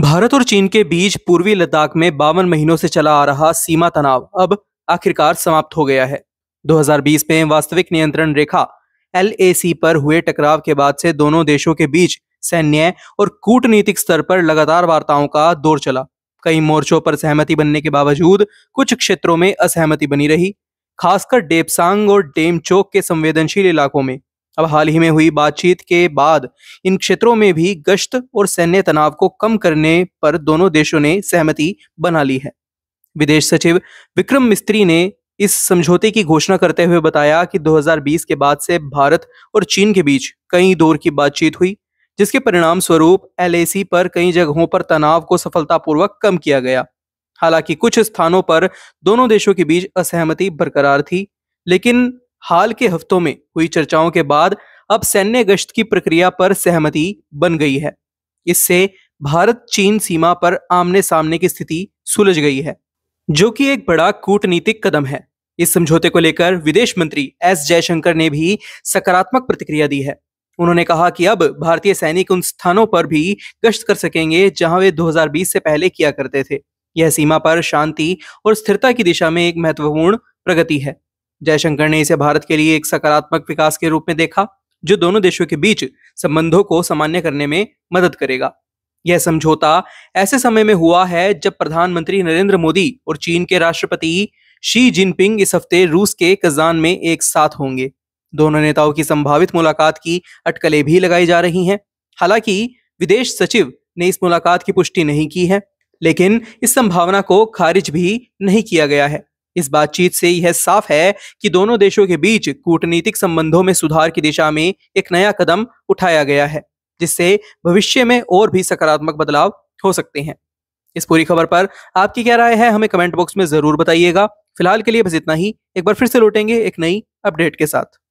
भारत और चीन के बीच पूर्वी लद्दाख में बावन महीनों से चला आ रहा सीमा तनाव अब आखिरकार समाप्त हो गया है 2020 में वास्तविक नियंत्रण रेखा एल पर हुए टकराव के बाद से दोनों देशों के बीच सैन्य और कूटनीतिक स्तर पर लगातार वार्ताओं का दौर चला कई मोर्चों पर सहमति बनने के बावजूद कुछ क्षेत्रों में असहमति बनी रही खासकर डेपसांग और डेमचोक के संवेदनशील इलाकों में अब हाल ही में हुई बातचीत के बाद इन क्षेत्रों में भी गश्त और सैन्य तनाव को कम करने पर दोनों देशों ने सहमति बना ली है विदेश सचिव विक्रम मिस्त्री ने इस समझौते की घोषणा करते हुए बताया कि 2020 के बाद से भारत और चीन के बीच कई दौर की बातचीत हुई जिसके परिणाम स्वरूप एल पर कई जगहों पर तनाव को सफलतापूर्वक कम किया गया हालांकि कुछ स्थानों पर दोनों देशों के बीच असहमति बरकरार थी लेकिन हाल के हफ्तों में हुई चर्चाओं के बाद अब सैन्य गश्त की प्रक्रिया पर सहमति बन गई है इससे भारत चीन सीमा पर आमने सामने की स्थिति सुलझ गई है जो कि एक बड़ा कूटनीतिक कदम है इस समझौते को लेकर विदेश मंत्री एस जयशंकर ने भी सकारात्मक प्रतिक्रिया दी है उन्होंने कहा कि अब भारतीय सैनिक उन स्थानों पर भी गश्त कर सकेंगे जहां वे 2020 से पहले किया करते थे यह सीमा पर शांति और स्थिरता की दिशा में एक महत्वपूर्ण प्रगति है जयशंकर ने इसे भारत के लिए एक सकारात्मक विकास के रूप में देखा जो दोनों देशों के बीच संबंधों को सामान्य करने में मदद करेगा यह समझौता ऐसे समय में हुआ है जब प्रधानमंत्री नरेंद्र मोदी और चीन के राष्ट्रपति शी जिनपिंग इस हफ्ते रूस के कजान में एक साथ होंगे दोनों नेताओं की संभावित मुलाकात की अटकलें भी लगाई जा रही हैं हालांकि विदेश सचिव ने इस मुलाकात की पुष्टि नहीं की है लेकिन इस संभावना को खारिज भी नहीं किया गया है इस बातचीत से यह साफ है कि दोनों देशों के बीच कूटनीतिक संबंधों में सुधार की दिशा में एक नया कदम उठाया गया है जिससे भविष्य में और भी सकारात्मक बदलाव हो सकते हैं इस पूरी खबर पर आपकी क्या राय है हमें कमेंट बॉक्स में जरूर बताइएगा फिलहाल के लिए बस इतना ही एक बार फिर से लौटेंगे एक नई अपडेट के साथ